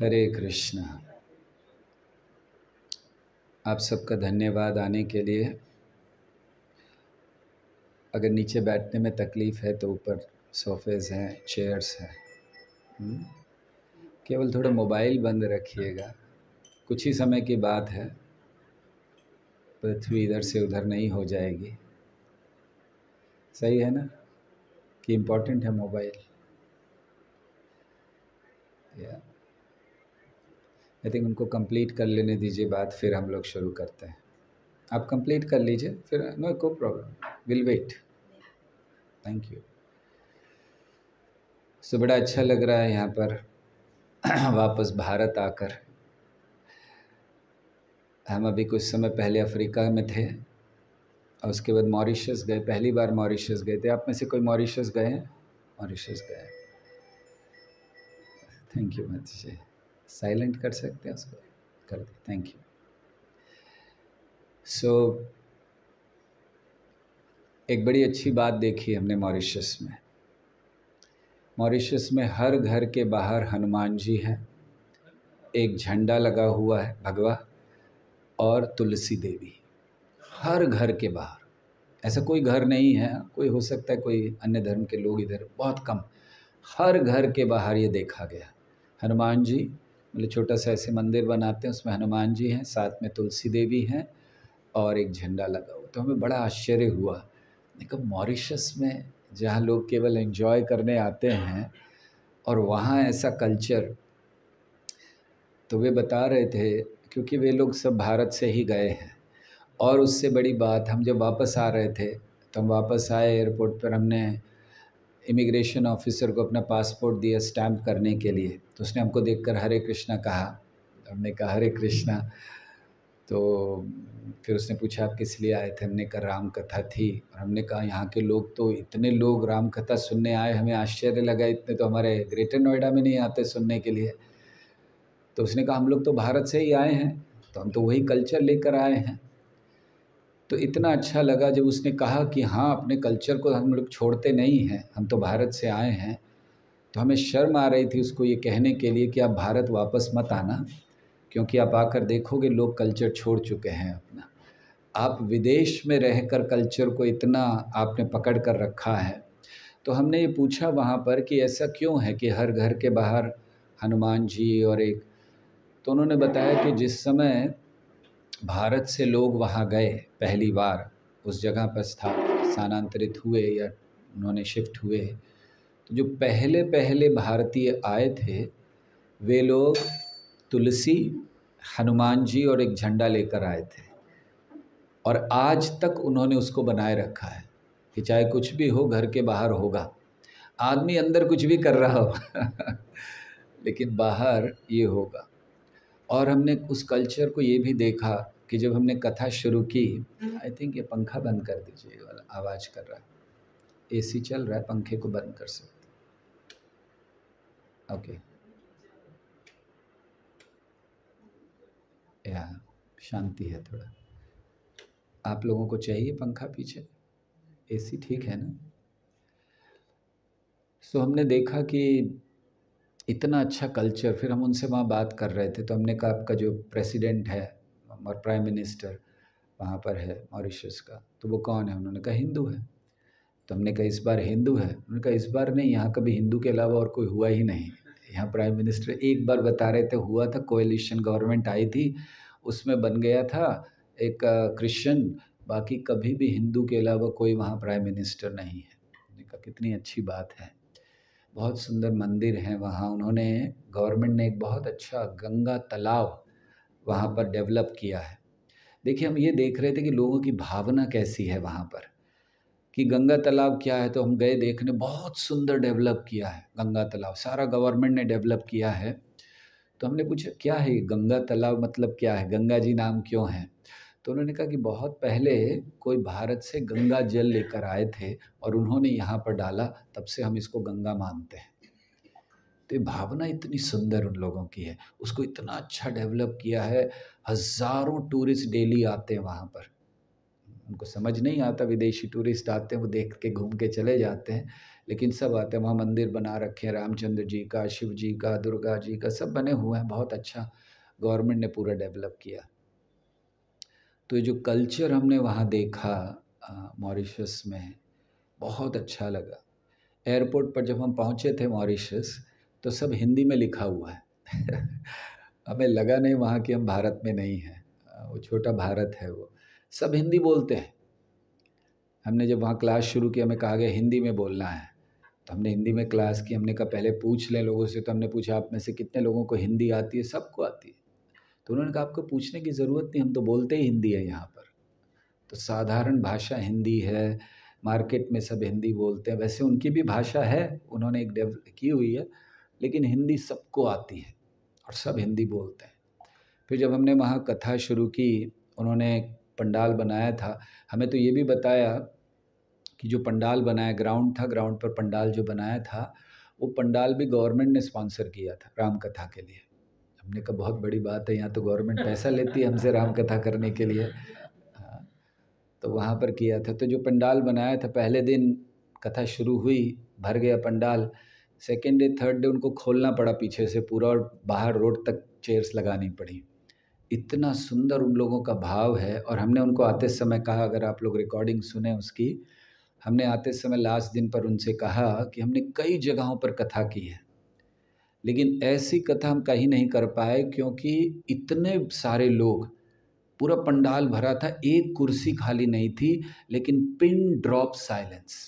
हरे कृष्णा आप सबका धन्यवाद आने के लिए अगर नीचे बैठने में तकलीफ़ है तो ऊपर सोफेज़ हैं चेयर्स हैं हम्म। केवल थोड़ा मोबाइल बंद रखिएगा कुछ ही समय की बात है पृथ्वी इधर से उधर नहीं हो जाएगी सही है ना कि इम्पोर्टेंट है मोबाइल या yeah. आई थिंक उनको कंप्लीट कर लेने दीजिए बात फिर हम लोग शुरू करते हैं आप कंप्लीट कर लीजिए फिर नो को problem will wait thank you so बड़ा अच्छा लग रहा है यहाँ पर वापस भारत आकर हम अभी कुछ समय पहले अफ्रीका में थे और उसके बाद मॉरिशस गए पहली बार मॉरिशस गए थे आप में से कोई मॉरिशस गए हैं मॉरिशस गए थैंक यू मच जी साइलेंट कर सकते हैं उसको कर दे थैंक यू सो एक बड़ी अच्छी बात देखी हमने मॉरिशस में मॉरिशस में हर घर के बाहर हनुमान जी हैं एक झंडा लगा हुआ है भगवा और तुलसी देवी हर घर के बाहर ऐसा कोई घर नहीं है कोई हो सकता है कोई अन्य धर्म के लोग इधर बहुत कम हर घर के बाहर ये देखा गया हनुमान जी मतलब छोटा सा ऐसे मंदिर बनाते हैं उसमें हनुमान जी हैं साथ में तुलसी देवी हैं और एक झंडा लगा हुआ तो हमें बड़ा आश्चर्य हुआ देखो मॉरिशस में जहाँ लोग केवल एंजॉय करने आते हैं और वहाँ ऐसा कल्चर तो वे बता रहे थे क्योंकि वे लोग सब भारत से ही गए हैं और उससे बड़ी बात हम जब वापस आ रहे थे तो हम वापस आए एयरपोर्ट पर हमने इमिग्रेशन ऑफिसर को अपना पासपोर्ट दिया स्टैम्प करने के लिए तो उसने हमको देखकर हरे कृष्णा कहा तो हमने कहा हरे कृष्णा तो फिर उसने पूछा आप किस लिए आए थे हमने कहा राम कथा थी और हमने कहा यहाँ के लोग तो इतने लोग राम कथा सुनने आए हमें आश्चर्य लगा इतने तो हमारे ग्रेटर नोएडा में नहीं आते सुनने के लिए तो उसने कहा हम लोग तो भारत से ही आए हैं तो हम तो वही कल्चर लेकर आए हैं तो इतना अच्छा लगा जब उसने कहा कि हाँ अपने कल्चर को हम लोग छोड़ते नहीं हैं हम तो भारत से आए हैं तो हमें शर्म आ रही थी उसको ये कहने के लिए कि आप भारत वापस मत आना क्योंकि आप आकर देखोगे लोग कल्चर छोड़ चुके हैं अपना आप विदेश में रहकर कल्चर को इतना आपने पकड़ कर रखा है तो हमने ये पूछा वहाँ पर कि ऐसा क्यों है कि हर घर के बाहर हनुमान जी और एक तो उन्होंने बताया कि जिस समय भारत से लोग वहाँ गए पहली बार उस जगह पर स्थापित स्थानांतरित हुए या उन्होंने शिफ्ट हुए जो पहले पहले भारतीय आए थे वे लोग तुलसी हनुमान जी और एक झंडा लेकर आए थे और आज तक उन्होंने उसको बनाए रखा है कि चाहे कुछ भी हो घर के बाहर होगा आदमी अंदर कुछ भी कर रहा हो लेकिन बाहर ये होगा और हमने उस कल्चर को ये भी देखा कि जब हमने कथा शुरू की आई थिंक ये पंखा बंद कर दीजिए वाला आवाज़ कर रहा है एसी चल रहा है पंखे को बंद कर सकते ओके या शांति है थोड़ा आप लोगों को चाहिए पंखा पीछे एसी ठीक है ना सो हमने देखा कि इतना अच्छा कल्चर फिर हम उनसे वहाँ बात कर रहे थे तो हमने कहा आपका जो प्रेसिडेंट है और प्राइम मिनिस्टर वहाँ पर है मॉरिशस का तो वो कौन है उन्होंने कहा हिंदू है तो हमने कहा इस बार हिंदू है उन्होंने कहा इस बार नहीं यहाँ कभी हिंदू के अलावा और कोई हुआ ही नहीं यहाँ प्राइम मिनिस्टर एक बार बता रहे थे हुआ था कोएलिशन गवर्नमेंट आई थी उसमें बन गया था एक क्रिश्चियन बाकी कभी भी हिंदू के अलावा कोई वहाँ प्राइम मिनिस्टर नहीं है उन्होंने कहा कितनी अच्छी बात है बहुत सुंदर मंदिर हैं वहाँ उन्होंने गवर्नमेंट ने एक बहुत अच्छा गंगा तालाब वहाँ पर डेवलप किया है देखिए हम ये देख रहे थे कि लोगों की भावना कैसी है वहाँ पर कि गंगा तालाब क्या है तो हम गए देखने बहुत सुंदर डेवलप किया है गंगा तालाब सारा गवर्नमेंट ने डेवलप किया है तो हमने पूछा क्या है गंगा तालाब मतलब क्या है गंगा जी नाम क्यों है तो उन्होंने कहा कि बहुत पहले कोई भारत से गंगा जल लेकर आए थे और उन्होंने यहाँ पर डाला तब से हम इसको गंगा मानते हैं तो ये भावना इतनी सुंदर उन लोगों की है उसको इतना अच्छा डेवलप किया है हज़ारों टूरिस्ट डेली आते हैं वहाँ पर उनको समझ नहीं आता विदेशी टूरिस्ट आते हैं वो देख के घूम के चले जाते हैं लेकिन सब आते हैं वहाँ मंदिर बना रखे हैं रामचंद्र जी का शिव जी का दुर्गा जी का सब बने हुए हैं बहुत अच्छा गवर्नमेंट ने पूरा डेवलप किया तो ये जो कल्चर हमने वहाँ देखा मॉरिशस में बहुत अच्छा लगा एयरपोर्ट पर जब हम पहुँचे थे मॉरिशस तो सब हिंदी में लिखा हुआ है हमें लगा नहीं वहाँ कि हम भारत में नहीं हैं वो छोटा भारत है वो सब हिंदी बोलते हैं हमने जब वहाँ क्लास शुरू की हमें कहा गया हिंदी में बोलना है तो हमने हिंदी में क्लास की हमने कहा पहले पूछ लें लोगों से तो हमने पूछा आप में से कितने लोगों को हिंदी आती है सबको आती है तो उन्होंने कहा आपको पूछने की ज़रूरत नहीं हम तो बोलते ही हिंदी है यहाँ पर तो साधारण भाषा हिंदी है मार्केट में सब हिंदी बोलते हैं वैसे उनकी भी भाषा है उन्होंने एक डेवलप की हुई है लेकिन हिंदी सबको आती है और सब हिंदी बोलते हैं फिर जब हमने वहाँ कथा शुरू की उन्होंने पंडाल बनाया था हमें तो ये भी बताया कि जो पंडाल बनाया ग्राउंड था ग्राउंड पर पंडाल जो बनाया था वो पंडाल भी गवर्नमेंट ने स्पॉन्सर किया था रामकथा के लिए हमने कहा बहुत बड़ी बात है यहाँ तो गवर्नमेंट पैसा लेती है हमसे रामकथा करने के लिए हाँ तो वहाँ पर किया था तो जो पंडाल बनाया था पहले दिन कथा शुरू हुई भर गया pandal second day third day उनको खोलना पड़ा पीछे से पूरा और बाहर रोड तक चेयर्स लगानी पड़ी इतना सुंदर उन लोगों का भाव है और हमने उनको आते समय कहा अगर आप लोग रिकॉर्डिंग सुने उसकी हमने आते समय लास्ट दिन पर उनसे कहा कि हमने कई जगहों पर कथा की है लेकिन ऐसी कथा हम कहीं नहीं कर पाए क्योंकि इतने सारे लोग पूरा पंडाल भरा था एक कुर्सी खाली नहीं थी लेकिन pin drop silence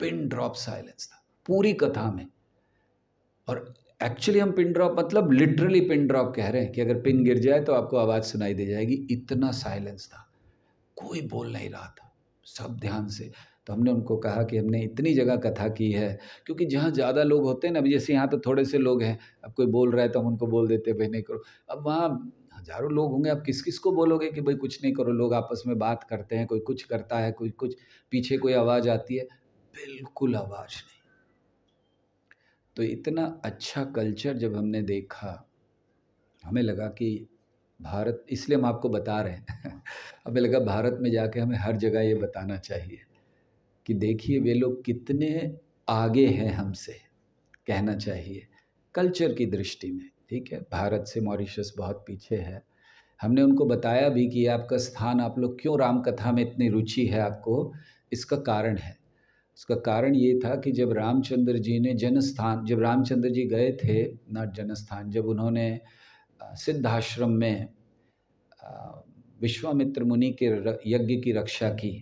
pin drop silence था पूरी कथा में और एक्चुअली हम पिन ड्रॉप मतलब लिटरली पिन ड्रॉप कह रहे हैं कि अगर पिन गिर जाए तो आपको आवाज़ सुनाई दे जाएगी इतना साइलेंस था कोई बोल नहीं रहा था सब ध्यान से तो हमने उनको कहा कि हमने इतनी जगह कथा की है क्योंकि जहाँ ज़्यादा लोग होते हैं ना अभी जैसे यहाँ तो थोड़े से लोग हैं अब कोई बोल रहा है तो हम उनको बोल देते भाई नहीं करो अब वहाँ हज़ारों लोग होंगे आप किस किस को बोलोगे कि भाई कुछ नहीं करो लोग आपस में बात करते हैं कोई कुछ करता है कोई कुछ पीछे कोई आवाज़ आती है बिल्कुल आवाज़ नहीं तो इतना अच्छा कल्चर जब हमने देखा हमें लगा कि भारत इसलिए हम आपको बता रहे हैं हमें लगा भारत में जाके हमें हर जगह ये बताना चाहिए कि देखिए वे लोग कितने आगे हैं हमसे कहना चाहिए कल्चर की दृष्टि में ठीक है भारत से मॉरिशस बहुत पीछे है हमने उनको बताया भी कि आपका स्थान आप लोग क्यों रामकथा में इतनी रुचि है आपको इसका कारण है उसका कारण ये था कि जब रामचंद्र जी ने जनस्थान जब रामचंद्र जी गए थे नॉट जनस्थान जब उन्होंने सिद्धाश्रम में विश्वामित्र मुनि के यज्ञ की रक्षा की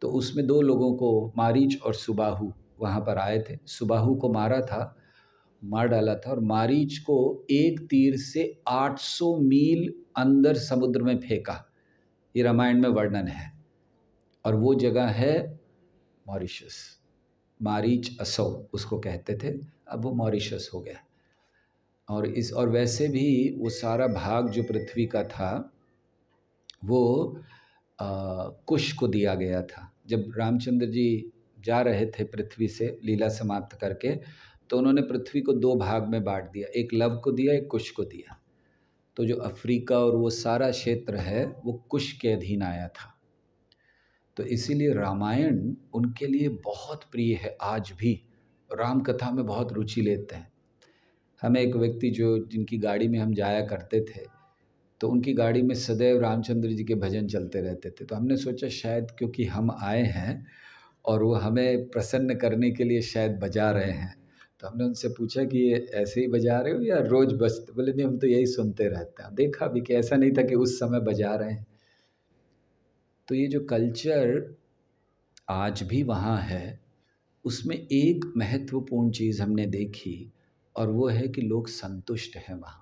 तो उसमें दो लोगों को मारीच और सुबाहू वहाँ पर आए थे सुबाहू को मारा था मार डाला था और मारीच को एक तीर से 800 मील अंदर समुद्र में फेंका ये रामायण में वर्णन है और वो जगह है मॉरिशस मारीच असो उसको कहते थे अब वो मॉरिशस हो गया और इस और वैसे भी वो सारा भाग जो पृथ्वी का था वो कुश को दिया गया था जब रामचंद्र जी जा रहे थे पृथ्वी से लीला समाप्त करके तो उन्होंने पृथ्वी को दो भाग में बांट दिया एक लव को दिया एक कुश को दिया तो जो अफ्रीका और वो सारा क्षेत्र है वो कुश के अधीन आया था तो इसीलिए रामायण उनके लिए बहुत प्रिय है आज भी राम कथा में बहुत रुचि लेते हैं हमें एक व्यक्ति जो जिनकी गाड़ी में हम जाया करते थे तो उनकी गाड़ी में सदैव रामचंद्र जी के भजन चलते रहते थे तो हमने सोचा शायद क्योंकि हम आए हैं और वो हमें प्रसन्न करने के लिए शायद बजा रहे हैं तो हमने उनसे पूछा कि ये ऐसे ही बजा रहे हो या रोज़ बजते बोले नहीं हम तो यही सुनते रहते हैं देखा भी कि ऐसा नहीं था कि उस समय बजा रहे हैं तो ये जो कल्चर आज भी वहाँ है उसमें एक महत्वपूर्ण चीज़ हमने देखी और वो है कि लोग संतुष्ट हैं वहाँ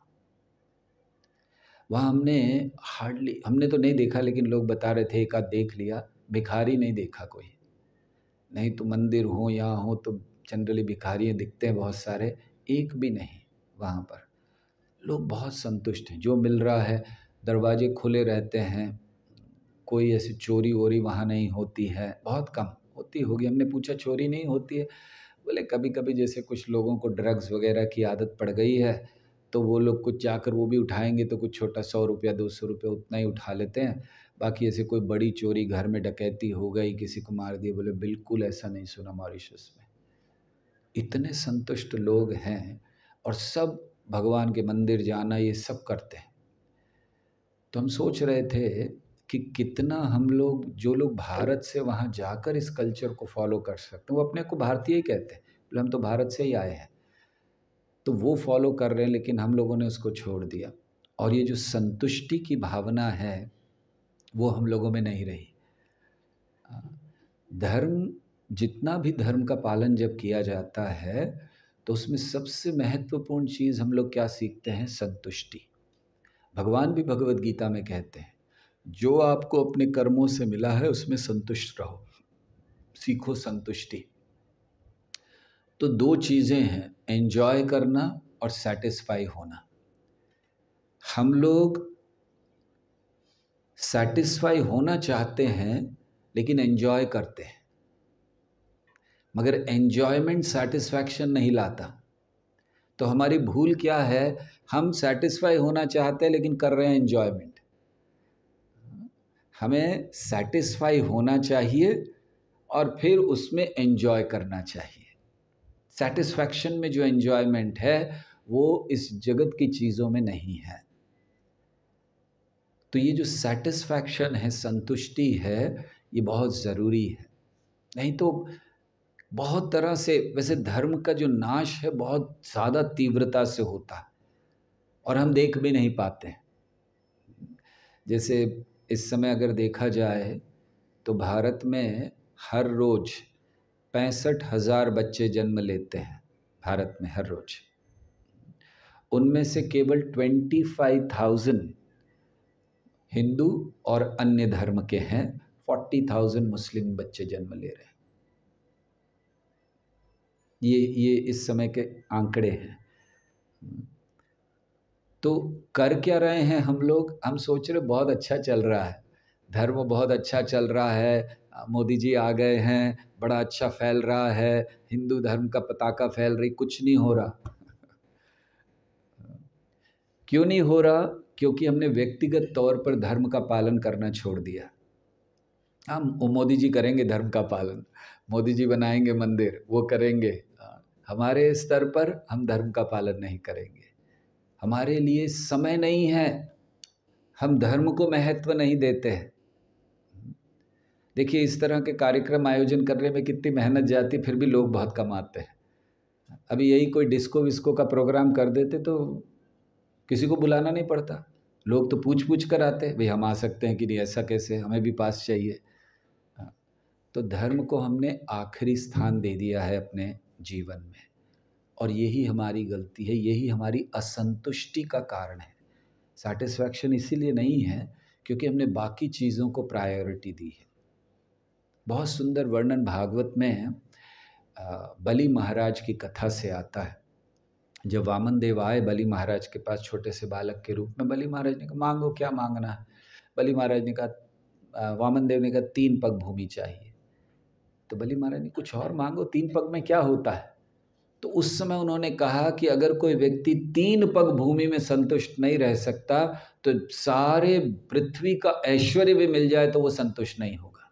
वहाँ हमने हार्डली हमने तो नहीं देखा लेकिन लोग बता रहे थे एक आध देख लिया भिखारी नहीं देखा कोई नहीं तो मंदिर हो या हो तो जनरली भिखारियाँ दिखते हैं बहुत सारे एक भी नहीं वहाँ पर लोग बहुत संतुष्ट हैं जो मिल रहा है दरवाजे खुले रहते हैं कोई ऐसी चोरी वोरी वहाँ नहीं होती है बहुत कम होती होगी हमने पूछा चोरी नहीं होती है बोले कभी कभी जैसे कुछ लोगों को ड्रग्स वगैरह की आदत पड़ गई है तो वो लोग कुछ जाकर वो भी उठाएंगे तो कुछ छोटा सौ रुपया दो सौ रुपया उतना ही उठा लेते हैं बाकी ऐसे कोई बड़ी चोरी घर में डकैती हो गई किसी को मार दिए बोले बिल्कुल ऐसा नहीं सुना मॉरिशस में इतने संतुष्ट लोग हैं और सब भगवान के मंदिर जाना ये सब करते हैं तो हम सोच रहे थे कि कितना हम लोग जो लोग भारत से वहाँ जाकर इस कल्चर को फॉलो कर सकते हैं वो अपने को भारतीय ही कहते हैं हम तो भारत से ही आए हैं तो वो फॉलो कर रहे हैं लेकिन हम लोगों ने उसको छोड़ दिया और ये जो संतुष्टि की भावना है वो हम लोगों में नहीं रही धर्म जितना भी धर्म का पालन जब किया जाता है तो उसमें सबसे महत्वपूर्ण चीज़ हम लोग क्या सीखते हैं संतुष्टि भगवान भी भगवत गीता में कहते हैं जो आपको अपने कर्मों से मिला है उसमें संतुष्ट रहो सीखो संतुष्टि तो दो चीज़ें हैं एन्जॉय करना और सेटिस्फाई होना हम लोग सेटिस्फाई होना चाहते हैं लेकिन एन्जॉय करते हैं मगर एन्जॉयमेंट सेटिस्फैक्शन नहीं लाता तो हमारी भूल क्या है हम सेटिस्फाई होना चाहते हैं लेकिन कर रहे हैं एन्जॉयमेंट हमें सेटिस्फाई होना चाहिए और फिर उसमें एन्जॉय करना चाहिए सेटिस्फैक्शन में जो एन्जॉयमेंट है वो इस जगत की चीज़ों में नहीं है तो ये जो सेटिस्फैक्शन है संतुष्टि है ये बहुत ज़रूरी है नहीं तो बहुत तरह से वैसे धर्म का जो नाश है बहुत ज़्यादा तीव्रता से होता है और हम देख भी नहीं पाते जैसे इस समय अगर देखा जाए तो भारत में हर रोज़ पैंसठ हज़ार बच्चे जन्म लेते हैं भारत में हर रोज़ उनमें से केवल ट्वेंटी फाइव थाउजेंड हिंदू और अन्य धर्म के हैं फोर्टी थाउजेंड मुस्लिम बच्चे जन्म ले रहे हैं ये ये इस समय के आंकड़े हैं तो कर क्या रहे हैं हम लोग हम सोच रहे बहुत अच्छा चल रहा है धर्म बहुत अच्छा चल रहा है मोदी जी आ गए हैं बड़ा अच्छा फैल रहा है हिंदू धर्म का पताका फैल रही कुछ नहीं हो रहा क्यों नहीं हो रहा क्योंकि हमने व्यक्तिगत तौर पर धर्म का पालन करना छोड़ दिया हम मोदी जी करेंगे धर्म का पालन मोदी जी बनाएंगे मंदिर वो करेंगे हाँ, हमारे स्तर पर हम धर्म का पालन नहीं करेंगे हमारे लिए समय नहीं है हम धर्म को महत्व नहीं देते हैं देखिए इस तरह के कार्यक्रम आयोजन करने में कितनी मेहनत जाती फिर भी लोग बहुत कम आते हैं अभी यही कोई डिस्को विस्को का प्रोग्राम कर देते तो किसी को बुलाना नहीं पड़ता लोग तो पूछ पूछ कर आते भाई हम आ सकते हैं कि नहीं ऐसा कैसे हमें भी पास चाहिए हाँ, तो धर्म को हमने आखिरी स्थान दे दिया है अपने जीवन में और यही हमारी गलती है यही हमारी असंतुष्टि का कारण है सेटिस्फैक्शन इसीलिए नहीं है क्योंकि हमने बाकी चीज़ों को प्रायोरिटी दी है बहुत सुंदर वर्णन भागवत में बली महाराज की कथा से आता है जब वामन देव आए बली महाराज के पास छोटे से बालक के रूप में बली महाराज ने कहा मांगो क्या मांगना है बली महाराज ने कहा वामन देव ने कहा तीन पग भूमि चाहिए तो बली महाराज ने कुछ और मांगो तीन पग में क्या होता है तो उस समय उन्होंने कहा कि अगर कोई व्यक्ति तीन पग भूमि में संतुष्ट नहीं रह सकता तो सारे पृथ्वी का ऐश्वर्य भी मिल जाए तो वो संतुष्ट नहीं होगा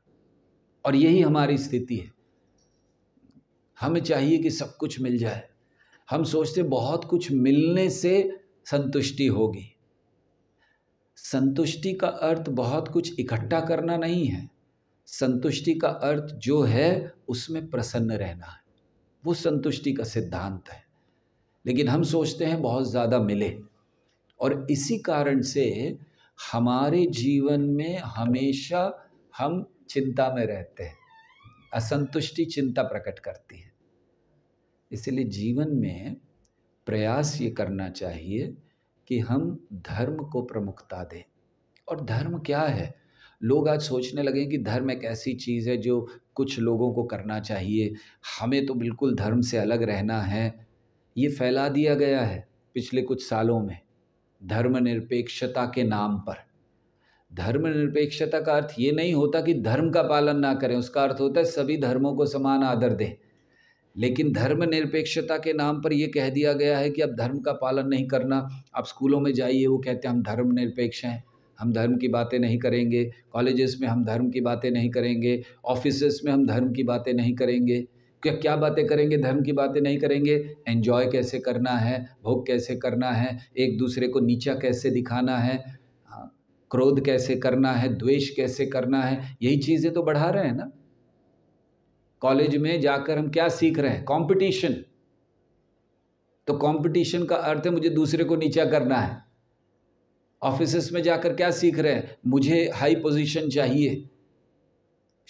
और यही हमारी स्थिति है हमें चाहिए कि सब कुछ मिल जाए हम सोचते बहुत कुछ मिलने से संतुष्टि होगी संतुष्टि का अर्थ बहुत कुछ इकट्ठा करना नहीं है संतुष्टि का अर्थ जो है उसमें प्रसन्न रहना है वो संतुष्टि का सिद्धांत है लेकिन हम सोचते हैं बहुत ज़्यादा मिले और इसी कारण से हमारे जीवन में हमेशा हम चिंता में रहते हैं असंतुष्टि चिंता प्रकट करती है इसलिए जीवन में प्रयास ये करना चाहिए कि हम धर्म को प्रमुखता दें और धर्म क्या है लोग आज सोचने लगे कि धर्म एक ऐसी चीज़ है जो कुछ लोगों को करना चाहिए हमें तो बिल्कुल धर्म से अलग रहना है ये फैला दिया गया है पिछले कुछ सालों में धर्मनिरपेक्षता के नाम पर धर्मनिरपेक्षता का अर्थ ये नहीं होता कि धर्म का पालन ना करें उसका अर्थ होता है सभी धर्मों को समान आदर दें लेकिन धर्मनिरपेक्षता के नाम पर यह कह दिया गया है कि अब धर्म का पालन नहीं करना आप स्कूलों में जाइए वो कहते हैं हम धर्मनिरपेक्ष हैं हम धर्म की बातें नहीं करेंगे कॉलेजेस में हम धर्म की बातें नहीं करेंगे ऑफिस में हम धर्म की बातें नहीं करेंगे क्या क्या बातें करेंगे धर्म की बातें नहीं करेंगे एन्जॉय कैसे करना है भोग कैसे करना है एक दूसरे को नीचा कैसे दिखाना है हाँ, क्रोध कैसे करना है द्वेष कैसे करना है यही चीज़ें तो बढ़ा रहे हैं ना कॉलेज में जाकर हम क्या सीख रहे हैं कंपटीशन तो कंपटीशन का अर्थ है मुझे दूसरे को नीचा करना है ऑफिस में जाकर क्या सीख रहे हैं मुझे हाई पोजीशन चाहिए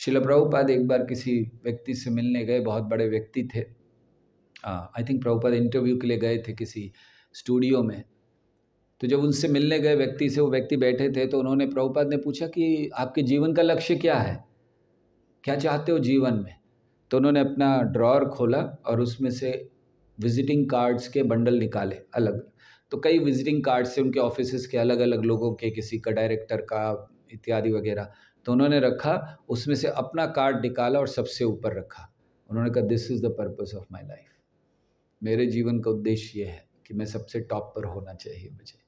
शिल प्रभुपाद एक बार किसी व्यक्ति से मिलने गए बहुत बड़े व्यक्ति थे आई थिंक प्रभुपाद इंटरव्यू के लिए गए थे किसी स्टूडियो में तो जब उनसे मिलने गए व्यक्ति से वो व्यक्ति बैठे थे तो उन्होंने प्रभुपाद ने पूछा कि आपके जीवन का लक्ष्य क्या है क्या चाहते हो जीवन में तो उन्होंने अपना ड्रॉर खोला और उसमें से विजिटिंग कार्ड्स के बंडल निकाले अलग तो कई विजिटिंग कार्ड्स से उनके ऑफिस के अलग अलग लोगों के किसी का डायरेक्टर का इत्यादि वगैरह तो उन्होंने रखा उसमें से अपना कार्ड निकाला और सबसे ऊपर रखा उन्होंने कहा this is the purpose of my life मेरे जीवन का उद्देश्य ये है कि मैं सबसे टॉप पर होना चाहिए मुझे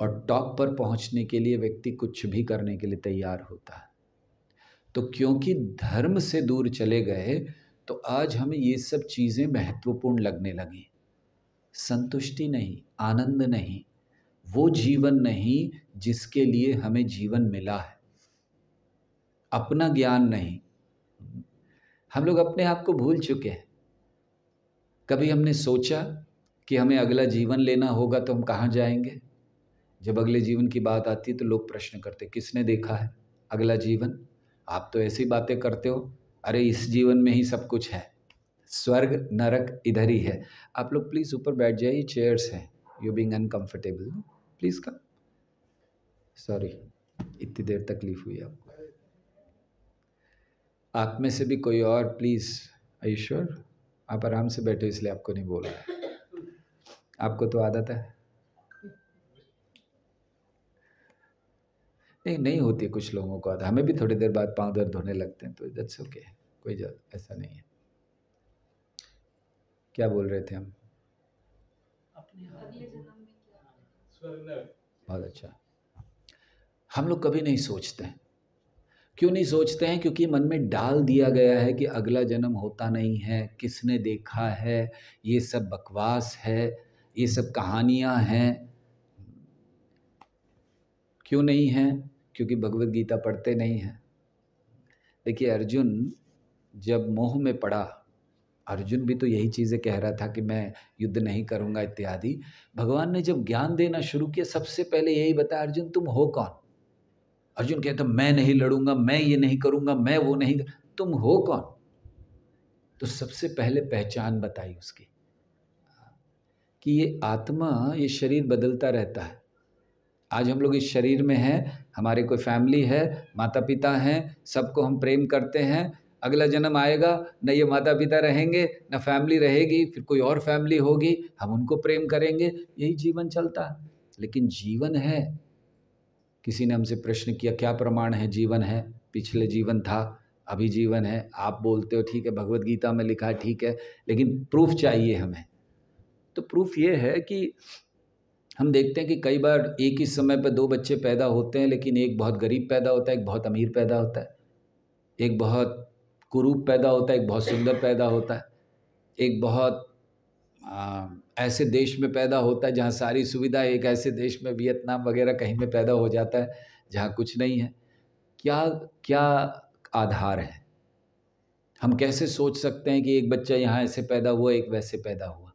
और टॉप पर पहुंचने के लिए व्यक्ति कुछ भी करने के लिए तैयार होता है तो क्योंकि धर्म से दूर चले गए तो आज हमें ये सब चीज़ें महत्वपूर्ण लगने लगी संतुष्टि नहीं आनंद नहीं वो जीवन नहीं जिसके लिए हमें जीवन मिला है अपना ज्ञान नहीं हम लोग अपने आप को भूल चुके हैं कभी हमने सोचा कि हमें अगला जीवन लेना होगा तो हम कहाँ जाएंगे जब अगले जीवन की बात आती है तो लोग प्रश्न करते किसने देखा है अगला जीवन आप तो ऐसी बातें करते हो अरे इस जीवन में ही सब कुछ है स्वर्ग नरक इधर ही है आप लोग प्लीज़ ऊपर बैठ जाइए चेयर्स हैं you being uncomfortable please come sorry इतनी देर तकलीफ़ हुई आपको आप में से भी कोई और प्लीज़ ईश्वर आप आराम से बैठे इसलिए आपको नहीं बोल रहा आपको तो आदत है नहीं नहीं होती कुछ लोगों को आदत हमें भी थोड़ी देर बाद पाँव दर्द होने लगते हैं तो दट्स ओके okay. कोई ऐसा नहीं है क्या बोल रहे थे हम बहुत अच्छा हम लोग कभी नहीं सोचते हैं क्यों नहीं सोचते हैं क्योंकि मन में डाल दिया गया है कि अगला जन्म होता नहीं है किसने देखा है ये सब बकवास है ये सब कहानियाँ हैं क्यों नहीं है क्योंकि भगवत गीता पढ़ते नहीं हैं देखिए अर्जुन जब मोह में पड़ा अर्जुन भी तो यही चीज़ें कह रहा था कि मैं युद्ध नहीं करूँगा इत्यादि भगवान ने जब ज्ञान देना शुरू किया सबसे पहले यही बताया अर्जुन तुम हो कौन अर्जुन कहता तो मैं नहीं लड़ूंगा मैं ये नहीं करूँगा मैं वो नहीं तुम हो कौन तो सबसे पहले पहचान बताई उसकी कि ये आत्मा ये शरीर बदलता रहता है आज हम लोग इस शरीर में हैं हमारे कोई फैमिली है माता पिता हैं सबको हम प्रेम करते हैं अगला जन्म आएगा न ये माता पिता रहेंगे न फैमिली रहेगी फिर कोई और फैमिली होगी हम उनको प्रेम करेंगे यही जीवन चलता है लेकिन जीवन है किसी ने हमसे प्रश्न किया क्या प्रमाण है जीवन है पिछले जीवन था अभी जीवन है आप बोलते हो ठीक है भगवत गीता में लिखा ठीक है लेकिन प्रूफ चाहिए हमें तो प्रूफ ये है कि हम देखते हैं कि कई बार एक ही समय पर दो बच्चे पैदा होते हैं लेकिन एक बहुत गरीब पैदा होता है एक बहुत अमीर पैदा होता है एक बहुत कुरूप पैदा होता है एक बहुत सुंदर पैदा होता है एक बहुत आ, ऐसे देश में पैदा होता है जहाँ सारी सुविधा एक ऐसे देश में वियतनाम वगैरह कहीं में पैदा हो जाता है जहाँ कुछ नहीं है क्या क्या आधार है हम कैसे सोच सकते हैं कि एक बच्चा यहाँ ऐसे पैदा हुआ एक वैसे पैदा हुआ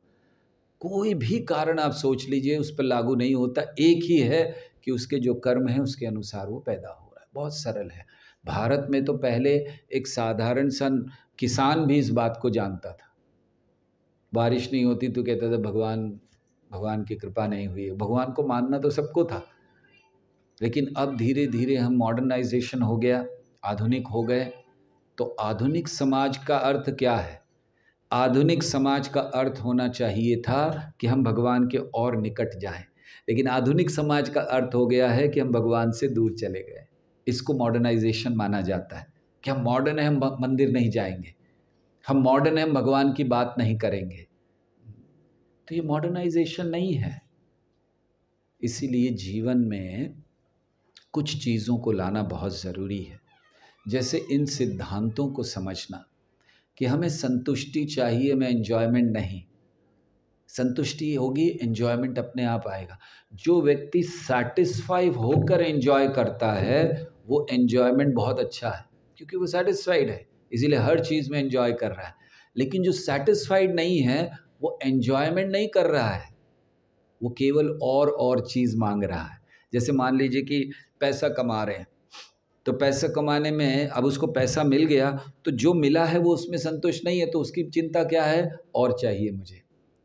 कोई भी कारण आप सोच लीजिए उस पर लागू नहीं होता एक ही है कि उसके जो कर्म हैं उसके अनुसार वो पैदा हो रहा है बहुत सरल है भारत में तो पहले एक साधारण सन किसान भी इस बात को जानता था बारिश नहीं होती तो कहता था भगवान भगवान की कृपा नहीं हुई है भगवान को मानना तो सबको था लेकिन अब धीरे धीरे हम मॉडर्नाइजेशन हो गया आधुनिक हो गए तो आधुनिक समाज का अर्थ क्या है आधुनिक समाज का अर्थ होना चाहिए था कि हम भगवान के और निकट जाएं लेकिन आधुनिक समाज का अर्थ हो गया है कि हम भगवान से दूर चले गए इसको मॉडर्नाइजेशन माना जाता है कि हम मॉडर्न है हम मंदिर नहीं जाएंगे हम मॉडर्न है भगवान की बात नहीं करेंगे तो ये मॉडर्नाइजेशन नहीं है इसीलिए जीवन में कुछ चीज़ों को लाना बहुत ज़रूरी है जैसे इन सिद्धांतों को समझना कि हमें संतुष्टि चाहिए मैं इन्जॉयमेंट नहीं संतुष्टि होगी इन्जॉयमेंट अपने आप आएगा जो व्यक्ति सेटिस्फाई होकर इन्जॉय करता है वो एन्जॉयमेंट बहुत अच्छा है क्योंकि वो सेटिस्फाइड है इसीलिए हर चीज़ में एन्जॉय कर रहा है लेकिन जो सेटिस्फाइड नहीं है वो एन्जॉयमेंट नहीं कर रहा है वो केवल और और चीज़ मांग रहा है जैसे मान लीजिए कि पैसा कमा रहे हैं तो पैसा कमाने में अब उसको पैसा मिल गया तो जो मिला है वो उसमें संतुष्ट नहीं है तो उसकी चिंता क्या है और चाहिए मुझे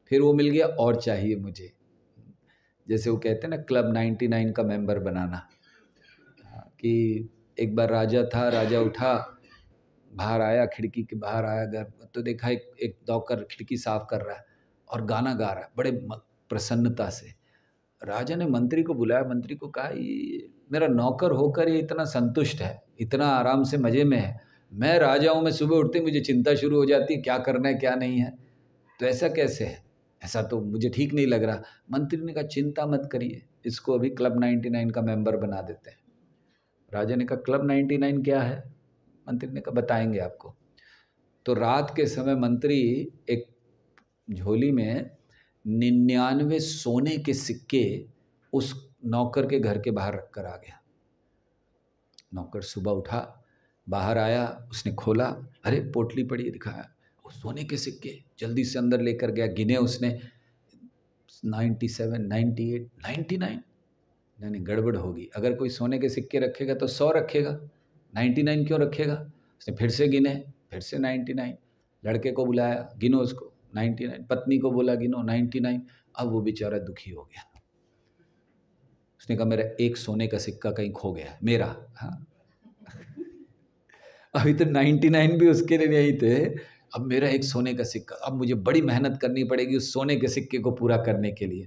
फिर वो मिल गया और चाहिए मुझे जैसे वो कहते हैं ना क्लब 99 का मेंबर बनाना कि एक बार राजा था राजा उठा बाहर आया खिड़की के बाहर आया घर तो देखा एक एक नौकर खिड़की साफ कर रहा है और गाना गा रहा है बड़े प्रसन्नता से राजा ने मंत्री को बुलाया मंत्री को कहा ये मेरा नौकर होकर ये इतना संतुष्ट है इतना आराम से मज़े में है मैं राजा हूँ मैं सुबह उठते मुझे चिंता शुरू हो जाती है क्या करना है क्या नहीं है तो ऐसा कैसे है ऐसा तो मुझे ठीक नहीं लग रहा मंत्री ने कहा चिंता मत करिए इसको अभी क्लब नाइन्टी का मेम्बर बना देते हैं राजा ने कहा क्लब नाइन्टी नाइन क्या है मंत्री ने कहा बताएंगे आपको तो रात के समय मंत्री एक झोली में निन्यानवे सोने के सिक्के उस नौकर के घर के बाहर रख कर आ गया नौकर सुबह उठा बाहर आया उसने खोला अरे पोटली पड़ी दिखाया वो सोने के सिक्के जल्दी से अंदर लेकर गया गिने उसने ninety seven ninety eight ninety nine यानी गड़बड़ होगी अगर कोई सोने के सिक्के रखेगा तो सौ रखेगा नाइन्टी नाइन क्यों रखेगा उसने फिर से गिने फिर से नाइन्टी नाइन लड़के को बुलाया गिनो उसको नाइन्टी नाइन पत्नी को बोला गिनो नाइन्टी नाइन अब वो बेचारा दुखी हो गया उसने कहा मेरा एक सोने का सिक्का कहीं खो गया मेरा हाँ अभी तो नाइन्टी नाइन भी उसके लिए नहीं थे अब मेरा एक सोने का सिक्का अब मुझे बड़ी मेहनत करनी पड़ेगी उस सोने के सिक्के को पूरा करने के लिए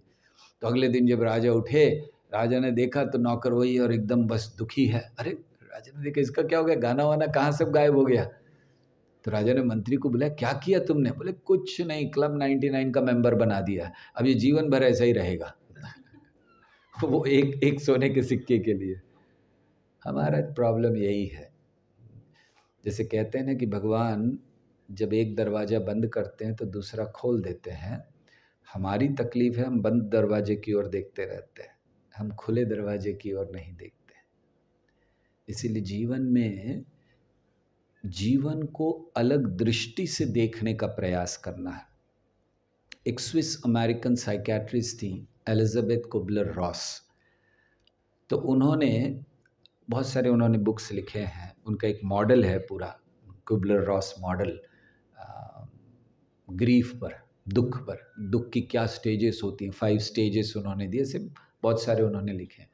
तो अगले दिन जब राजा उठे राजा ने देखा तो नौकर वही और एकदम बस दुखी है अरे राजा ने देखा इसका क्या हो गया गाना वाना कहाँ सब गायब हो गया तो राजा ने मंत्री को बोला क्या किया तुमने बोले कुछ नहीं क्लब नाइन का मेंबर बना दिया अब ये जीवन भर ऐसा ही रहेगा वो एक एक सोने के सिक्के के लिए हमारा प्रॉब्लम यही है जैसे कहते हैं ना कि भगवान जब एक दरवाज़ा बंद करते हैं तो दूसरा खोल देते हैं हमारी तकलीफ़ है हम बंद दरवाजे की ओर देखते रहते हैं हम खुले दरवाजे की ओर नहीं देखते इसीलिए जीवन में जीवन को अलग दृष्टि से देखने का प्रयास करना है एक स्विस अमेरिकन साइकेट्रिस्ट थी एलिजाबेथ कुबलर रॉस तो उन्होंने बहुत सारे उन्होंने बुक्स लिखे हैं उनका एक मॉडल है पूरा कुबलर रॉस मॉडल ग्रीफ पर दुख पर दुख की क्या स्टेजेस होती हैं फाइव स्टेजेस उन्होंने दिए सिर्फ बहुत सारे उन्होंने लिखे हैं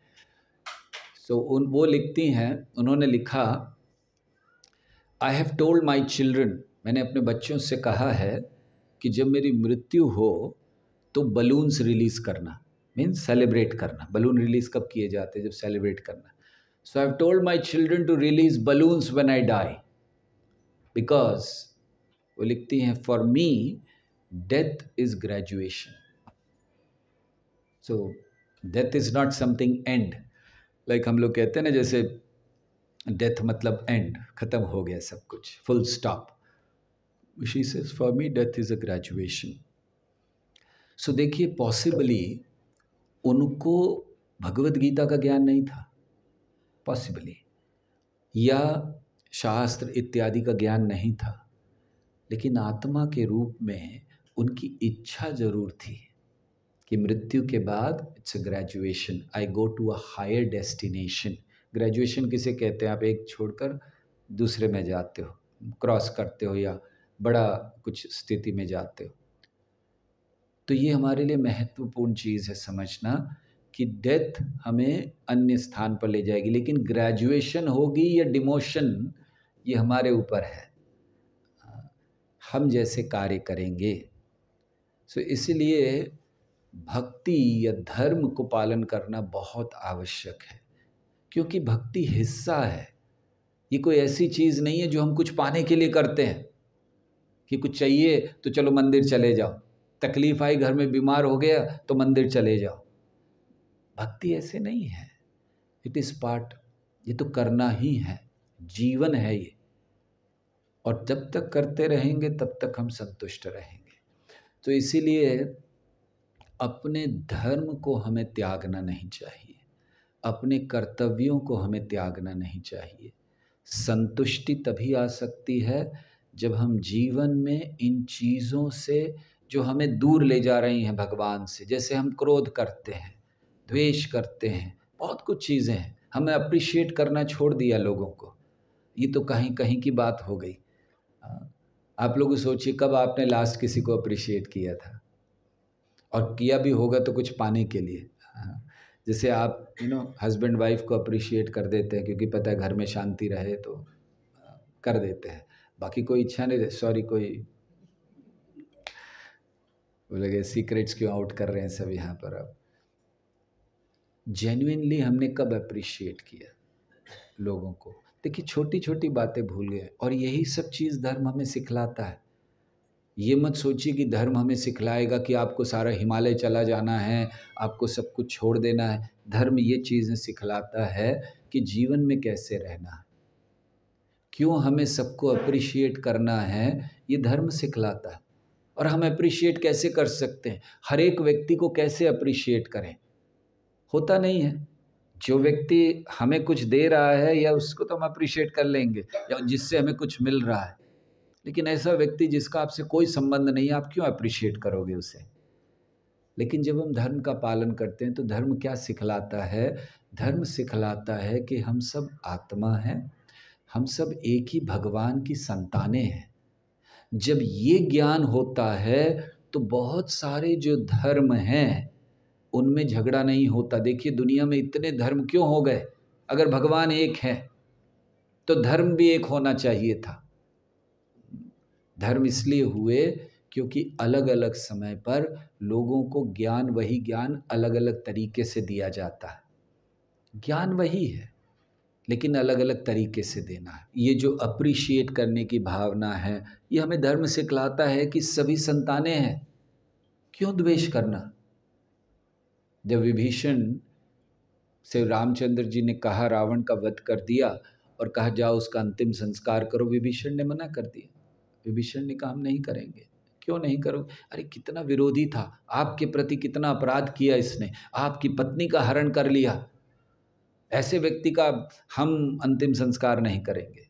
सो so, उन वो लिखती हैं उन्होंने लिखा I have told my children मैंने अपने बच्चों से कहा है कि जब मेरी मृत्यु हो तो बलून्स रिलीज़ करना मीन सेलिब्रेट करना बलून रिलीज़ कब किए जाते हैं जब सेलिब्रेट करना so I have told my children to release balloons when I die because वो लिखती हैं for me death is graduation so death is not something and like हम लोग कहते हैं ना जैसे डेथ मतलब एंड ख़त्म हो गया सब कुछ full stop she says for me death is a graduation so देखिए पॉसिबली उनको भगवत गीता का ज्ञान नहीं था पॉसिबली या शास्त्र इत्यादि का ज्ञान नहीं था लेकिन आत्मा के रूप में उनकी इच्छा ज़रूर थी कि मृत्यु के बाद it's a graduation I go to a higher destination graduation किसे कहते हैं आप एक छोड़कर दूसरे में जाते हो क्रॉस करते हो या बड़ा कुछ स्थिति में जाते हो तो ये हमारे लिए महत्वपूर्ण चीज़ है समझना कि डेथ हमें अन्य स्थान पर ले जाएगी लेकिन ग्रेजुएशन होगी या डिमोशन ये हमारे ऊपर है हम जैसे कार्य करेंगे सो so, इसलिए भक्ति या धर्म को पालन करना बहुत आवश्यक है क्योंकि भक्ति हिस्सा है ये कोई ऐसी चीज़ नहीं है जो हम कुछ पाने के लिए करते हैं कि कुछ चाहिए तो चलो मंदिर चले जाओ तकलीफ़ आई घर में बीमार हो गया तो मंदिर चले जाओ भक्ति ऐसे नहीं है इट इज़ पार्ट ये तो करना ही है जीवन है ये और जब तक करते रहेंगे तब तक हम संतुष्ट रहेंगे तो इसीलिए अपने धर्म को हमें त्यागना नहीं चाहिए अपने कर्तव्यों को हमें त्यागना नहीं चाहिए संतुष्टि तभी आ सकती है जब हम जीवन में इन चीज़ों से जो हमें दूर ले जा रही हैं भगवान से जैसे हम क्रोध करते हैं द्वेष करते हैं बहुत कुछ चीज़ें हैं हमें अप्रिशिएट करना छोड़ दिया लोगों को ये तो कहीं कहीं की बात हो गई आप लोग सोचिए कब आपने लास्ट किसी को अप्रिशिएट किया था और किया भी होगा तो कुछ पाने के लिए हाँ। जैसे आप यू नो हस्बैंड वाइफ को अप्रिशिएट कर देते हैं क्योंकि पता है घर में शांति रहे तो हाँ, कर देते हैं बाकी कोई इच्छा नहीं रहे सॉरी कोई बोले सीक्रेट्स क्यों आउट कर रहे हैं सब यहाँ पर अब जेन्यनली हमने कब अप्रिशिएट किया लोगों को देखिए छोटी छोटी बातें भूल गए और यही सब चीज़ धर्म हमें सिखलाता है ये मत सोचिए कि धर्म हमें सिखलाएगा कि आपको सारा हिमालय चला जाना है आपको सब कुछ छोड़ देना है धर्म ये चीज़ें सिखलाता है कि जीवन में कैसे रहना है क्यों हमें सबको अप्रिशिएट करना है ये धर्म सिखलाता है और हम अप्रिशिएट कैसे कर सकते हैं हर एक व्यक्ति को कैसे अप्रिशिएट करें होता नहीं है जो व्यक्ति हमें कुछ दे रहा है या उसको तो हम अप्रिशिएट कर लेंगे या जिससे हमें कुछ मिल रहा है लेकिन ऐसा व्यक्ति जिसका आपसे कोई संबंध नहीं आप क्यों अप्रिशिएट करोगे उसे लेकिन जब हम धर्म का पालन करते हैं तो धर्म क्या सिखलाता है धर्म सिखलाता है कि हम सब आत्मा हैं हम सब एक ही भगवान की संतानें हैं जब ये ज्ञान होता है तो बहुत सारे जो धर्म हैं उनमें झगड़ा नहीं होता देखिए दुनिया में इतने धर्म क्यों हो गए अगर भगवान एक है तो धर्म भी एक होना चाहिए था धर्म इसलिए हुए क्योंकि अलग अलग समय पर लोगों को ज्ञान वही ज्ञान अलग अलग तरीके से दिया जाता है ज्ञान वही है लेकिन अलग अलग तरीके से देना है ये जो अप्रिशिएट करने की भावना है ये हमें धर्म सिखलाता है कि सभी संतानें हैं क्यों द्वेष करना जब विभीषण से रामचंद्र जी ने कहा रावण का वध कर दिया और कहा जाओ उसका अंतिम संस्कार करो विभीषण ने मना कर दिया विभीषण ने कहा हम नहीं करेंगे क्यों नहीं करोगे अरे कितना विरोधी था आपके प्रति कितना अपराध किया इसने आपकी पत्नी का हरण कर लिया ऐसे व्यक्ति का हम अंतिम संस्कार नहीं करेंगे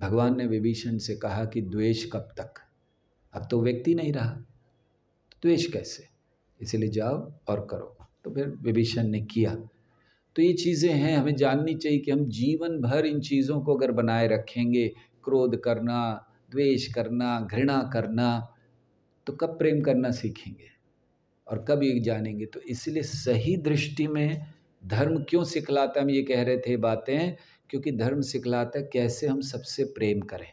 भगवान ने विभीषण से कहा कि द्वेष कब तक अब तो व्यक्ति नहीं रहा तो द्वेष कैसे इसलिए जाओ और करो तो फिर विभीषण ने किया तो ये चीज़ें हैं हमें जाननी चाहिए कि हम जीवन भर इन चीज़ों को अगर बनाए रखेंगे क्रोध करना द्वेष करना घृणा करना तो कब प्रेम करना सीखेंगे और कब ये जानेंगे तो इसलिए सही दृष्टि में धर्म क्यों सिखलाता हम ये कह रहे थे बातें क्योंकि धर्म सिखलाता है कैसे हम सबसे प्रेम करें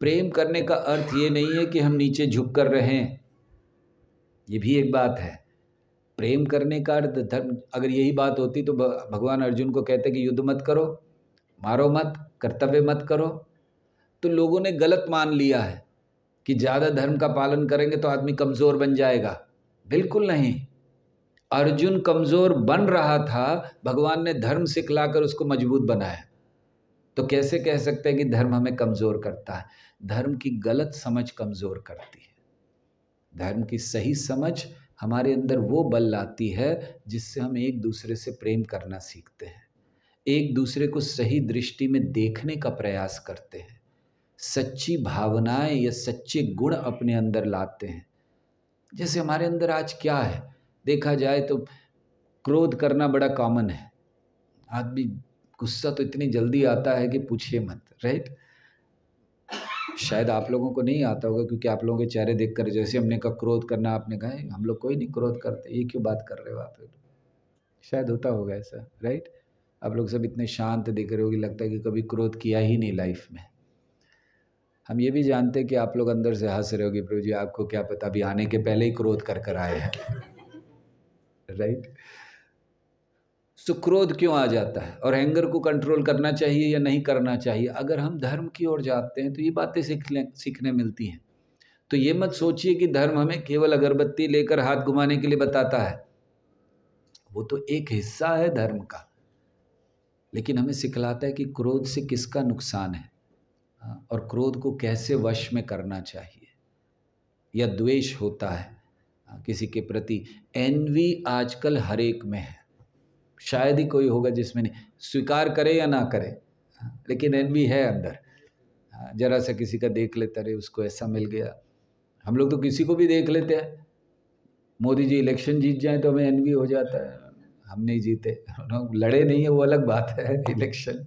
प्रेम करने का अर्थ ये नहीं है कि हम नीचे झुक कर रहें ये भी एक बात है प्रेम करने का अर्थ धर्म अगर यही बात होती तो भगवान अर्जुन को कहते कि युद्ध मत करो मारो मत कर्तव्य मत करो तो लोगों ने गलत मान लिया है कि ज़्यादा धर्म का पालन करेंगे तो आदमी कमज़ोर बन जाएगा बिल्कुल नहीं अर्जुन कमज़ोर बन रहा था भगवान ने धर्म सिखलाकर उसको मजबूत बनाया तो कैसे कह सकते हैं कि धर्म हमें कमज़ोर करता है धर्म की गलत समझ कमज़ोर करती है धर्म की सही समझ हमारे अंदर वो बल लाती है जिससे हम एक दूसरे से प्रेम करना सीखते हैं एक दूसरे को सही दृष्टि में देखने का प्रयास करते हैं सच्ची भावनाएं या सच्चे गुण अपने अंदर लाते हैं जैसे हमारे अंदर आज क्या है देखा जाए तो क्रोध करना बड़ा कॉमन है आदमी गुस्सा तो इतनी जल्दी आता है कि पूछिए मत राइट शायद आप लोगों को नहीं आता होगा क्योंकि आप लोगों के चेहरे देख कर जैसे हमने कहा क्रोध करना आपने कहा हम लोग कोई नहीं क्रोध करते ये क्यों बात कर रहे हो आप लोग शायद होता होगा ऐसा राइट आप लोग सब इतने शांत देख रहे हो कि लगता है कि कभी क्रोध किया ही नहीं लाइफ में हम ये भी जानते हैं कि आप लोग अंदर से हंस रहे गए प्रभु जी आपको क्या पता अभी आने के पहले ही क्रोध कर कर आए हैं राइट सो क्रोध क्यों आ जाता है और हैंगर को कंट्रोल करना चाहिए या नहीं करना चाहिए अगर हम धर्म की ओर जाते हैं तो ये बातें सीखने सीखने मिलती हैं तो ये मत सोचिए कि धर्म हमें केवल अगरबत्ती लेकर हाथ घुमाने के लिए बताता है वो तो एक हिस्सा है धर्म का लेकिन हमें सिखलाता है कि क्रोध से किसका नुकसान है और क्रोध को कैसे वश में करना चाहिए या द्वेष होता है किसी के प्रति एनवी आजकल हर एक में है शायद ही कोई होगा जिसमें नहीं स्वीकार करे या ना करे लेकिन एनवी है अंदर ज़रा सा किसी का देख लेता रहे उसको ऐसा मिल गया हम लोग तो किसी को भी देख लेते हैं मोदी जी इलेक्शन जीत जाए तो हमें एनवी हो जाता है हम नहीं जीते लड़े नहीं है वो अलग बात है इलेक्शन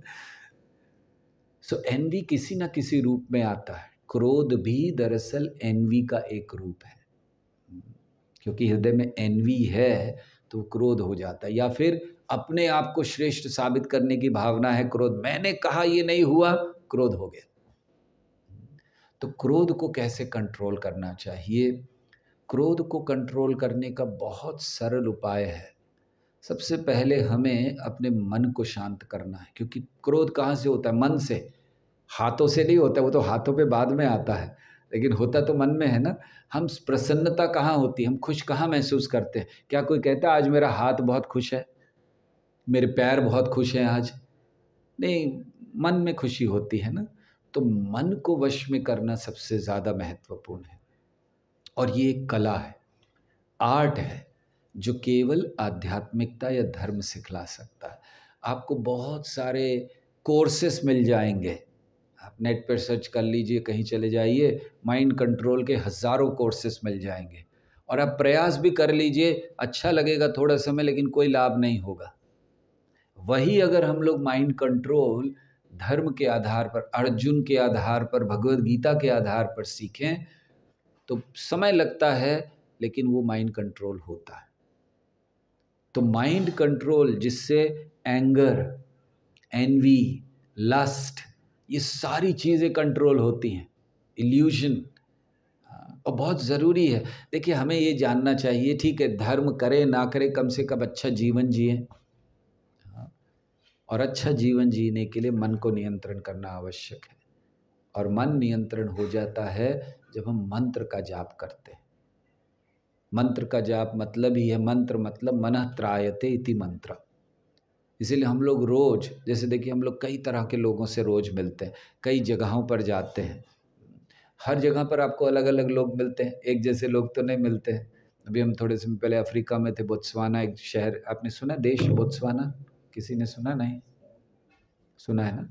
सो एनवी किसी ना किसी रूप में आता है क्रोध भी दरअसल एनवी का एक रूप है क्योंकि हृदय में एनवी है तो क्रोध हो जाता है या फिर अपने आप को श्रेष्ठ साबित करने की भावना है क्रोध मैंने कहा ये नहीं हुआ क्रोध हो गया तो क्रोध को कैसे कंट्रोल करना चाहिए क्रोध को कंट्रोल करने का बहुत सरल उपाय है सबसे पहले हमें अपने मन को शांत करना है क्योंकि क्रोध कहाँ से होता है मन से हाथों से नहीं होता वो तो हाथों पे बाद में आता है लेकिन होता तो मन में है ना हम प्रसन्नता कहाँ होती है हम खुश कहाँ महसूस करते हैं क्या कोई कहता आज मेरा हाथ बहुत खुश है मेरे पैर बहुत खुश हैं आज नहीं मन में खुशी होती है ना तो मन को वश में करना सबसे ज़्यादा महत्वपूर्ण है और ये एक कला है आर्ट है जो केवल आध्यात्मिकता या धर्म सिखला सकता है आपको बहुत सारे कोर्सेस मिल जाएंगे आप नेट पर सर्च कर लीजिए कहीं चले जाइए माइंड कंट्रोल के हज़ारों कोर्सेस मिल जाएंगे और आप प्रयास भी कर लीजिए अच्छा लगेगा थोड़ा समय लेकिन कोई लाभ नहीं होगा वही अगर हम लोग माइंड कंट्रोल धर्म के आधार पर अर्जुन के आधार पर भगवद गीता के आधार पर सीखें तो समय लगता है लेकिन वो माइंड कंट्रोल होता है तो माइंड कंट्रोल जिससे एंगर एनवी लस्ट ये सारी चीज़ें कंट्रोल होती हैं इल्यूजन और बहुत ज़रूरी है देखिए हमें ये जानना चाहिए ठीक है धर्म करे ना करे कम से कम अच्छा जीवन जिए हाँ, और अच्छा जीवन जीने के लिए मन को नियंत्रण करना आवश्यक है और मन नियंत्रण हो जाता है जब हम मंत्र का जाप करते हैं मंत्र का जाप मतलब ही है मंत्र मतलब मन त्रायते इति मंत्र इसीलिए हम लोग रोज़ जैसे देखिए हम लोग कई तरह के लोगों से रोज़ मिलते हैं कई जगहों पर जाते हैं हर जगह पर आपको अलग अलग लोग मिलते हैं एक जैसे लोग तो नहीं मिलते अभी हम थोड़े समय पहले अफ्रीका में थे बोत्सवाना एक शहर आपने सुना देश बोत्सवाना किसी ने सुना नहीं सुना है ना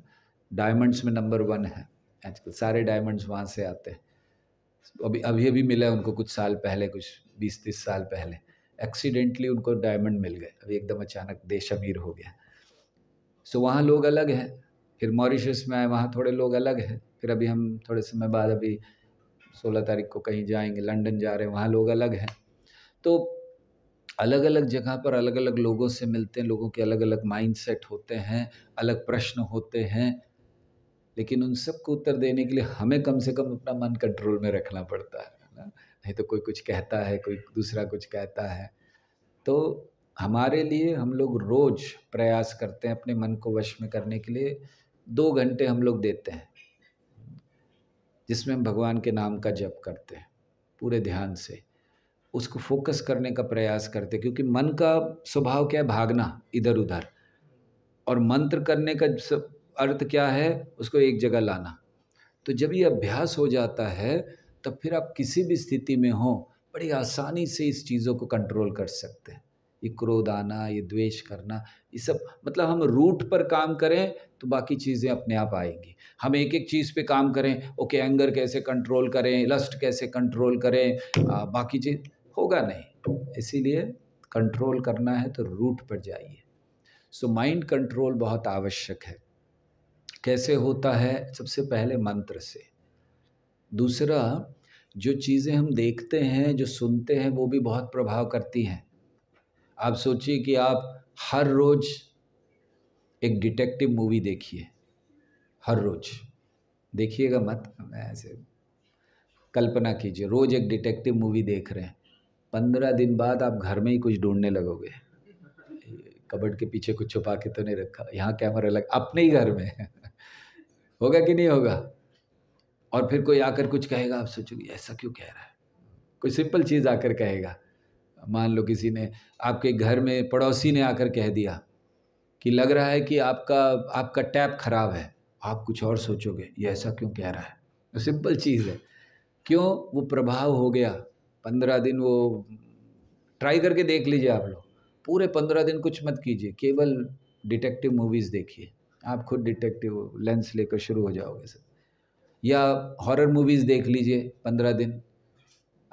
डायमंड्स में नंबर वन है आजकल सारे डायमंड्स वहाँ से आते हैं अभी अभी अभी मिला है उनको कुछ साल पहले कुछ बीस तीस साल पहले एक्सीडेंटली उनको डायमंड मिल गए अभी एकदम अचानक देश अमीर हो गया सो वहाँ लोग अलग हैं फिर मॉरिशस में आए वहाँ थोड़े लोग अलग हैं फिर अभी हम थोड़े समय बाद अभी सोलह तारीख को कहीं जाएंगे लंदन जा रहे हैं वहाँ लोग अलग हैं तो अलग अलग जगह पर अलग अलग लोगों से मिलते हैं लोगों के अलग अलग माइंडसेट होते हैं अलग प्रश्न होते हैं लेकिन उन सबको उत्तर देने के लिए हमें कम से कम अपना मन कंट्रोल में रखना पड़ता है ना नहीं तो कोई कुछ कहता है कोई दूसरा कुछ कहता है तो हमारे लिए हम लोग रोज़ प्रयास करते हैं अपने मन को वश में करने के लिए दो घंटे हम लोग देते हैं जिसमें हम भगवान के नाम का जप करते हैं पूरे ध्यान से उसको फोकस करने का प्रयास करते हैं क्योंकि मन का स्वभाव क्या है भागना इधर उधर और मंत्र करने का अर्थ क्या है उसको एक जगह लाना तो जब ये अभ्यास हो जाता है तो फिर आप किसी भी स्थिति में हो बड़ी आसानी से इस चीज़ों को कंट्रोल कर सकते हैं ये क्रोध आना ये द्वेष करना ये सब मतलब हम रूट पर काम करें तो बाकी चीज़ें अपने आप आएंगी हम एक एक चीज़ पे काम करें ओके एंगर कैसे कंट्रोल करें लस्ट कैसे कंट्रोल करें आ, बाकी चीज़ होगा नहीं इसीलिए कंट्रोल करना है तो रूट पर जाइए सो माइंड कंट्रोल बहुत आवश्यक है कैसे होता है सबसे पहले मंत्र से दूसरा जो चीज़ें हम देखते हैं जो सुनते हैं वो भी बहुत प्रभाव करती हैं आप सोचिए कि आप हर रोज़ एक डिटेक्टिव मूवी देखिए हर रोज़ देखिएगा मत ऐसे कल्पना कीजिए रोज़ एक डिटेक्टिव मूवी देख रहे हैं पंद्रह दिन बाद आप घर में ही कुछ ढूंढने लगोगे कबड़ के पीछे कुछ छुपा के तो नहीं रखा यहाँ कैमरा लग अपने ही घर में होगा कि नहीं होगा और फिर कोई आकर कुछ कहेगा आप सोचोगे ऐसा क्यों कह रहा है कोई सिंपल चीज़ आकर कहेगा मान लो किसी ने आपके घर में पड़ोसी ने आकर कह दिया कि लग रहा है कि आपका आपका टैप ख़राब है आप कुछ और सोचोगे ये ऐसा क्यों कह रहा है तो सिंपल चीज़ है क्यों वो प्रभाव हो गया पंद्रह दिन वो ट्राई करके देख लीजिए आप लोग पूरे पंद्रह दिन कुछ मत कीजिए केवल डिटेक्टिव मूवीज़ देखिए आप खुद डिटेक्टिव लेंस लेकर शुरू हो जाओगे सर या हॉरर मूवीज़ देख लीजिए पंद्रह दिन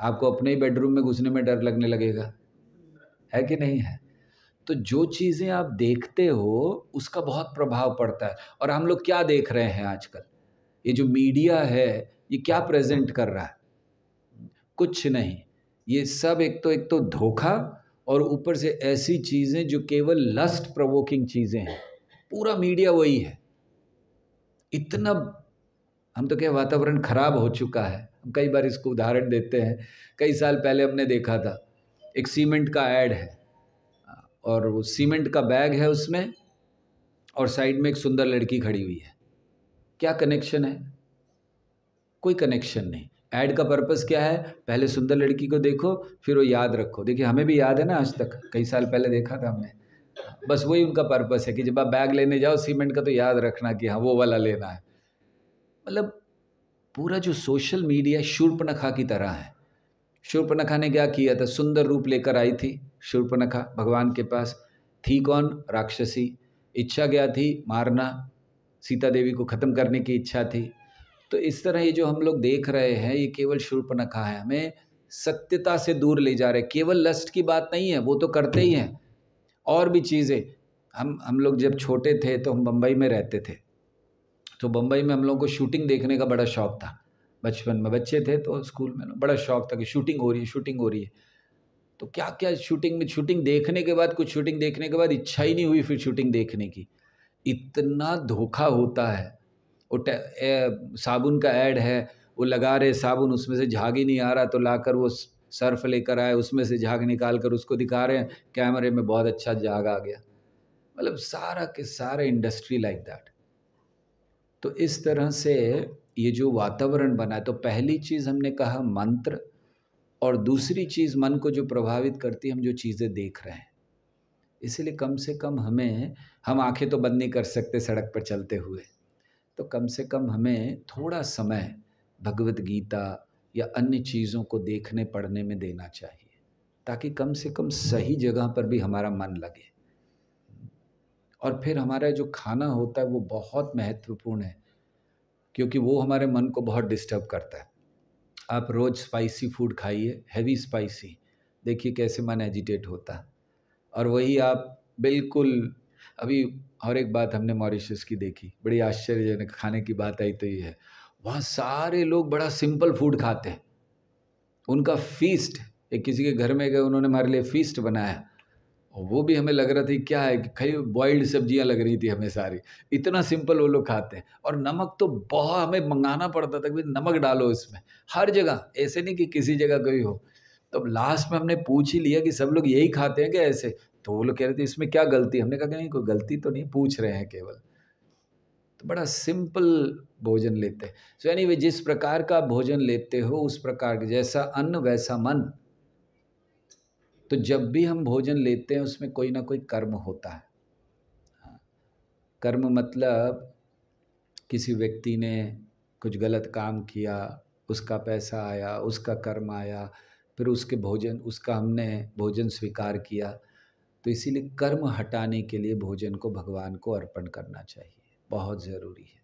आपको अपने ही बेडरूम में घुसने में डर लगने लगेगा है कि नहीं है तो जो चीज़ें आप देखते हो उसका बहुत प्रभाव पड़ता है और हम लोग क्या देख रहे हैं आजकल ये जो मीडिया है ये क्या प्रेजेंट कर रहा है कुछ नहीं ये सब एक तो एक तो धोखा और ऊपर से ऐसी चीज़ें जो केवल लस्ट प्रवोकिंग चीज़ें हैं पूरा मीडिया वही है इतना हम तो क्या वातावरण ख़राब हो चुका है हम कई बार इसको उदाहरण देते हैं कई साल पहले हमने देखा था एक सीमेंट का ऐड है और वो सीमेंट का बैग है उसमें और साइड में एक सुंदर लड़की खड़ी हुई है क्या कनेक्शन है कोई कनेक्शन नहीं ऐड का पर्पस क्या है पहले सुंदर लड़की को देखो फिर वो याद रखो देखिए हमें भी याद है ना आज तक कई साल पहले देखा था हमने बस वही उनका पर्पस है कि जब आप बैग लेने जाओ सीमेंट का तो याद रखना कि हाँ वो वाला लेना है मतलब पूरा जो सोशल मीडिया शूर्पनखा की तरह है शूर्पनखा ने क्या किया था सुंदर रूप लेकर आई थी शूर्पनखा भगवान के पास थी कौन राक्षसी इच्छा क्या थी मारना सीता देवी को ख़त्म करने की इच्छा थी तो इस तरह ये जो हम लोग देख रहे हैं ये केवल शूर्पनखा है हमें सत्यता से दूर ले जा रहे केवल लस्ट की बात नहीं है वो तो करते ही हैं और भी चीज़ें हम हम लोग जब छोटे थे तो हम बम्बई में रहते थे तो बम्बई में हम लोगों को शूटिंग देखने का बड़ा शौक़ था बचपन में बच्चे थे तो स्कूल में बड़ा शौक़ था कि शूटिंग हो रही है शूटिंग हो रही है तो क्या क्या शूटिंग में शूटिंग देखने के बाद कुछ शूटिंग देखने के बाद इच्छा ही नहीं हुई फिर शूटिंग देखने की इतना धोखा होता है वो साबुन का ऐड है वो लगा रहे साबुन उसमें से झाग ही नहीं आ रहा तो लाकर वो सर्फ लेकर आए उसमें से झाग निकाल कर उसको दिखा रहे हैं कैमरे में बहुत अच्छा झाग आ गया मतलब सारा के सारा इंडस्ट्री लाइक दैट तो इस तरह से ये जो वातावरण बना है तो पहली चीज़ हमने कहा मंत्र और दूसरी चीज़ मन को जो प्रभावित करती है हम जो चीज़ें देख रहे हैं इसीलिए कम से कम हमें हम आंखें तो बंद नहीं कर सकते सड़क पर चलते हुए तो कम से कम हमें थोड़ा समय भगवत गीता या अन्य चीज़ों को देखने पढ़ने में देना चाहिए ताकि कम से कम सही जगह पर भी हमारा मन लगे और फिर हमारा जो खाना होता है वो बहुत महत्वपूर्ण है क्योंकि वो हमारे मन को बहुत डिस्टर्ब करता है आप रोज़ स्पाइसी फूड खाइए हैवी स्पाइसी देखिए कैसे मन एजिटेट होता है और वही आप बिल्कुल अभी और एक बात हमने मॉरिशस की देखी बड़ी आश्चर्यजनक खाने की बात आई तो ये है वहाँ सारे लोग बड़ा सिंपल फूड खाते हैं उनका फीस्ट एक किसी के घर में गए उन्होंने हमारे लिए फीस्ट बनाया और वो भी हमें लग रहा था क्या है कई बॉइल्ड सब्जियां लग रही थी हमें सारी इतना सिंपल वो लोग खाते हैं और नमक तो बहुत हमें मंगाना पड़ता था कि नमक डालो इसमें हर जगह ऐसे नहीं कि किसी जगह कोई हो तो लास्ट में हमने पूछ ही लिया कि सब लोग यही खाते हैं क्या ऐसे तो वो लोग कह रहे थे इसमें क्या गलती हमने कहा कि नहीं कोई गलती तो नहीं पूछ रहे हैं केवल तो बड़ा सिंपल भोजन लेते हैं सो एनी जिस प्रकार का भोजन लेते हो उस प्रकार जैसा अन्न वैसा मन तो जब भी हम भोजन लेते हैं उसमें कोई ना कोई कर्म होता है हाँ। कर्म मतलब किसी व्यक्ति ने कुछ गलत काम किया उसका पैसा आया उसका कर्म आया फिर उसके भोजन उसका हमने भोजन स्वीकार किया तो इसीलिए कर्म हटाने के लिए भोजन को भगवान को अर्पण करना चाहिए बहुत ज़रूरी है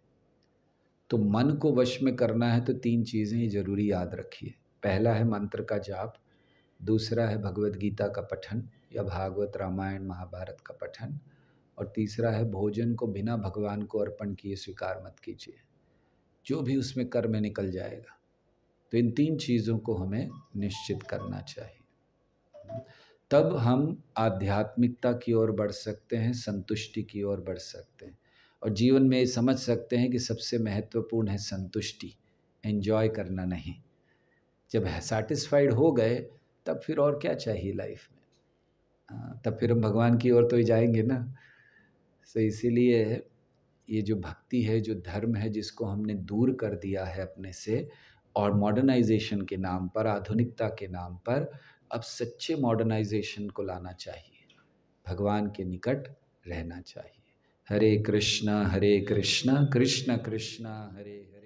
तो मन को वश में करना है तो तीन चीज़ें जरूरी याद रखिए पहला है मंत्र का जाप दूसरा है भगवत गीता का पठन या भागवत रामायण महाभारत का पठन और तीसरा है भोजन को बिना भगवान को अर्पण किए स्वीकार मत कीजिए जो भी उसमें कर्म निकल जाएगा तो इन तीन चीज़ों को हमें निश्चित करना चाहिए तब हम आध्यात्मिकता की ओर बढ़ सकते हैं संतुष्टि की ओर बढ़ सकते हैं और जीवन में समझ सकते हैं कि सबसे महत्वपूर्ण है संतुष्टि एंजॉय करना नहीं जब सेटिस्फाइड हो गए तब फिर और क्या चाहिए लाइफ में हाँ, तब फिर हम भगवान की ओर तो ही जाएंगे ना सो इसीलिए ये जो भक्ति है जो धर्म है जिसको हमने दूर कर दिया है अपने से और मॉडर्नाइजेशन के नाम पर आधुनिकता के नाम पर अब सच्चे मॉडर्नाइजेशन को लाना चाहिए भगवान के निकट रहना चाहिए हरे कृष्णा हरे कृष्णा कृष्ण कृष्ण हरे हरे